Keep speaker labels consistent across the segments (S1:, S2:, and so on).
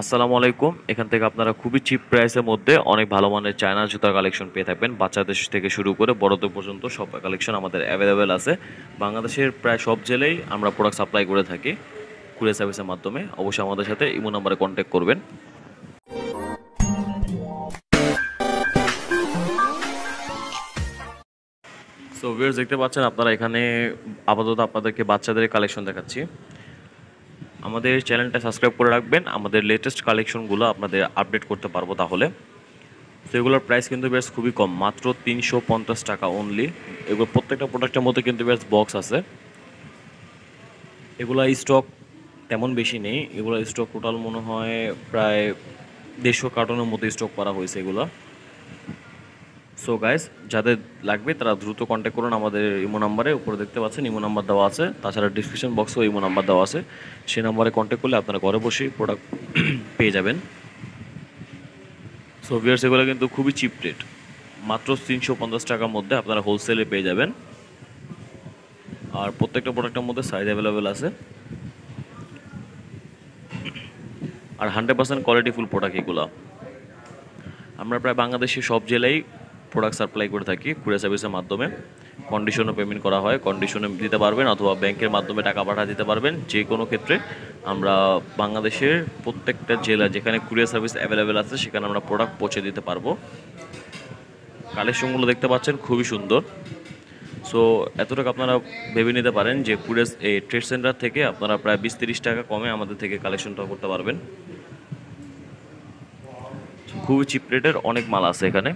S1: আসসালামু আলাইকুম এখান থেকে আপনারা খুবই চিপ প্রাইসের মধ্যে অনেক ভালো মানের চায়না জুতার কালেকশন পেয়ে থাকবেন বাচ্চাদের থেকে শুরু করে বড়দের পর্যন্ত সব কালেকশন আমাদের অ্যাভেলেবেল আছে বাংলাদেশের প্রায় সব জেলেই আমরা প্রোডাক্ট সাপ্লাই করে থাকি কুরিয়ার সার্ভিসের মাধ্যমে অবশ্যই আমাদের সাথে ইমো নাম্বারে কন্ট্যাক্ট করবেন সো ভিউয়ার্স দেখতে পাচ্ছেন আপনারা এখানে আপাতত আপনাদেরকে বাচ্চাদের কালেকশন দেখাচ্ছি আমাদের চ্যানেলটা সাবস্ক্রাইব করে রাখবেন আমাদের লেটেস্ট কালেকশনগুলো আপনাদের আপডেট করতে পারবো তাহলে তো এগুলোর প্রাইস কিন্তু বেশ খুবই কম মাত্র তিনশো পঞ্চাশ টাকা অনলি এগুলো প্রত্যেকটা প্রোডাক্টের মধ্যে কিন্তু বেশ বক্স আছে এগুলো স্টক তেমন বেশি নেই এগুলো স্টক টোটাল মনে হয় প্রায় দেড়শো কার্টনের মতো স্টক করা হয়েছে এগুলো সো গাইস যাদের লাগবে তারা দ্রুত কন্ট্যাক্ট করুন আমাদের ইমো নাম্বারে উপরে দেখতে পাচ্ছেন ইমো নাম্বার দেওয়া আছে তাছাড়া ডিসক্রিপশন বক্সেও ইমো নাম্বার দেওয়া আছে সেই নাম্বারে কন্ট্যাক্ট করলে আপনারা ঘরে বসেই প্রোডাক্ট পেয়ে যাবেন সো ভিয়ার্স এগুলো কিন্তু খুবই চিপ রেট মাত্র তিনশো পঞ্চাশ টাকার মধ্যে আপনারা হোলসেলে পেয়ে যাবেন আর প্রত্যেকটা প্রোডাক্টের মধ্যে সাইজ অ্যাভেলেবেল আছে আর হান্ড্রেড পার্সেন্ট কোয়ালিটিফুল প্রোডাক্ট এগুলো আমরা প্রায় বাংলাদেশে সব জেলায় প্রোডাক্ট সাপ্লাই করে থাকি কুরিয়ার সার্ভিসের মাধ্যমে কন্ডিশনও পেমেন্ট করা হয় কন্ডিশনে দিতে পারবেন অথবা ব্যাংকের মাধ্যমে টাকা পাঠা দিতে পারবেন যে কোনো ক্ষেত্রে আমরা বাংলাদেশের প্রত্যেকটা জেলা যেখানে কুরিয়ার সার্ভিস অ্যাভেলেবেল আছে সেখানে আমরা প্রোডাক্ট পৌঁছে দিতে পারবো কালেকশনগুলো দেখতে পাচ্ছেন খুবই সুন্দর সো এতটুকু আপনারা ভেবে নিতে পারেন যে কুরিয়ার এই ট্রেড সেন্টার থেকে আপনারা প্রায় বিশ তিরিশ টাকা কমে আমাদের থেকে কালেকশনটা করতে পারবেন খুবই চিপ রেটের অনেক মাল আছে এখানে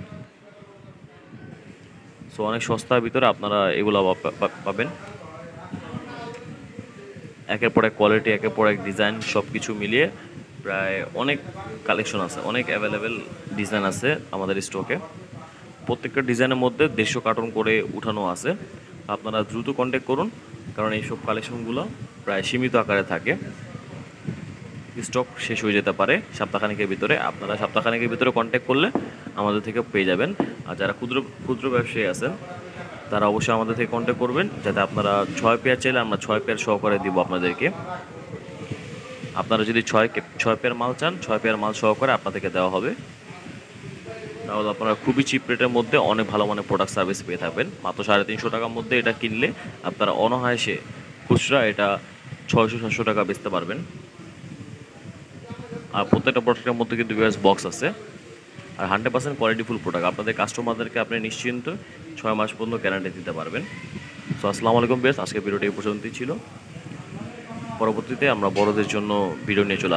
S1: সো অনেক সস্তার ভিতরে আপনারা এগুলো পাবেন একের পর এক কোয়ালিটি একের পর এক ডিজাইন সব কিছু মিলিয়ে প্রায় অনেক কালেকশন আছে অনেক অ্যাভেলেবেল ডিজাইন আছে আমাদের স্টকে প্রত্যেকটা ডিজাইনের মধ্যে দেড়শো কার্টন করে উঠানো আছে আপনারা দ্রুত কন্ট্যাক্ট করুন কারণ এইসব কালেকশনগুলো প্রায় সীমিত আকারে থাকে স্টক শেষ হয়ে যেতে পারে সপ্তাহখানেকের ভিতরে আপনারা সপ্তাহখানেকের ভিতরে কন্ট্যাক্ট করলে আমাদের থেকে পেয়ে যাবেন আর যারা ক্ষুদ্র ক্ষুদ্র ব্যবসায়ী আছেন তারা অবশ্যই আমাদের থেকে কন্ট্যাক্ট করবেন যাতে আপনারা ছয় পেয়ার চাইলে আমরা ছয় পেয়ার সহকারে দিব আপনাদেরকে আপনারা যদি ছয় ছয় পেয়ার মাল চান ছয় পেয়ার মাল সহকারে আপনাদেরকে দেওয়া হবে তাহলে আপনারা খুবই চিপ রেটের মধ্যে অনেক ভালো মানের প্রোডাক্ট সার্ভিস পেয়ে থাকবেন মাত্র সাড়ে তিনশো টাকার মধ্যে এটা কিনলে আপনারা অনায়াসে খুচরা এটা ছয়শো সাতশো টাকা বেচতে পারবেন আর প্রত্যেকটা প্রোডাক্টের মধ্যে কিন্তু বক্স আছে আর হান্ড্রেড পার্সেন্ট কোয়ালিটিফুল প্রোডাক্ট আপনাদের কাস্টমারদেরকে আপনি নিশ্চিন্ত ছয় মাস পর্যন্ত গ্যারান্টি দিতে পারবেন সো আসসালামু আলাইকুম বেশ আজকে ভিডিওটি এই পর্যন্তই ছিল পরবর্তীতে আমরা বড়দের জন্য ভিডিও নিয়ে চলে